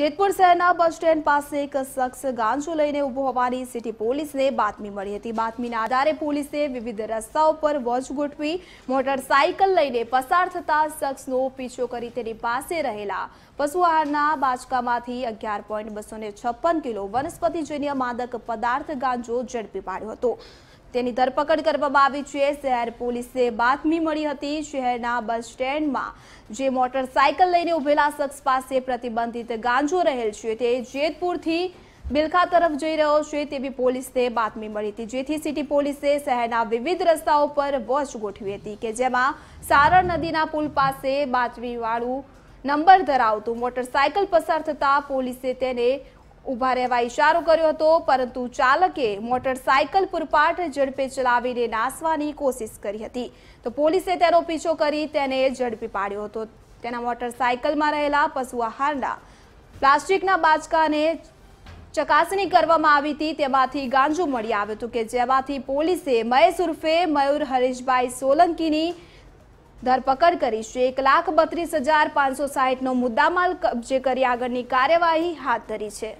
જેતપુર શહેરના bus stand પાસે એક શખ્સ ગાંજો લઈને ઊભો હોવાની સિટી પોલીસને બાતમી મળી હતી બાતમીના આધારે પોલીસે વિવિધ રસ્તાઓ પર વોચ ગોઠવી મોટરસાયકલ લઈને પસાર થતા શખ્સનો પીછો કરી તેની પાસે રહેલા પશુ આહારના બાચકામાંથી અગિયાર પોઈન્ટ બસો છપ્પન કિલો વનસ્પતિજન્ય માદક પદાર્થ ગાંજો ઝડપી પાડ્યો હતો તેની ધરપકડ કરવામાં આવી છે શહેર પોલીસે બાતમી મળી હતી શહેરના બસ સ્ટેન્ડમાં જે મોટરસાયકલ લઈને ઉભેલા શખ્સ પાસે પ્રતિબંધિત ગાંજો રહેલ છે તે જેતપુરથી બિલખા તરફ જઈ રહ્યો છે તેવી પોલીસને બાતમી મળી હતી જેથી સિટી પોલીસે શહેરના વિવિધ રસ્તાઓ પર વોચ ગોઠવી હતી કે જેમાં સારણ નદીના પુલ પાસે બાતમીવાળું નંબર ધરાવતું મોટરસાયકલ પસાર થતાં પોલીસે તેને ઊભા રહેવા ઇશારો કર્યો હતો પરંતુ ચાલકે મોટરસાયકલ પુરપાટ ઝડપે ચલાવીને નાસવાની કોશિશ કરી હતી તો પોલીસે તેનો પીછો કરી તેને ઝડપી પાડ્યો હતો તેના મોટરસાયકલમાં રહેલા પશુ આહારના પ્લાસ્ટિકના બાચકાને ચકાસણી કરવામાં આવી હતી તેમાંથી ગાંજું મળી આવ્યો હતું કે જેમાંથી પોલીસે મહેશ ઉર્ફે મયુર હરીશભાઈ સોલંકીની ધરપકડ કરી છે એક લાખ બત્રીસ હજાર પાંચસો સાહીઠનો મુદ્દામાલ કબજે કરી આગળની કાર્યવાહી હાથ ધરી છે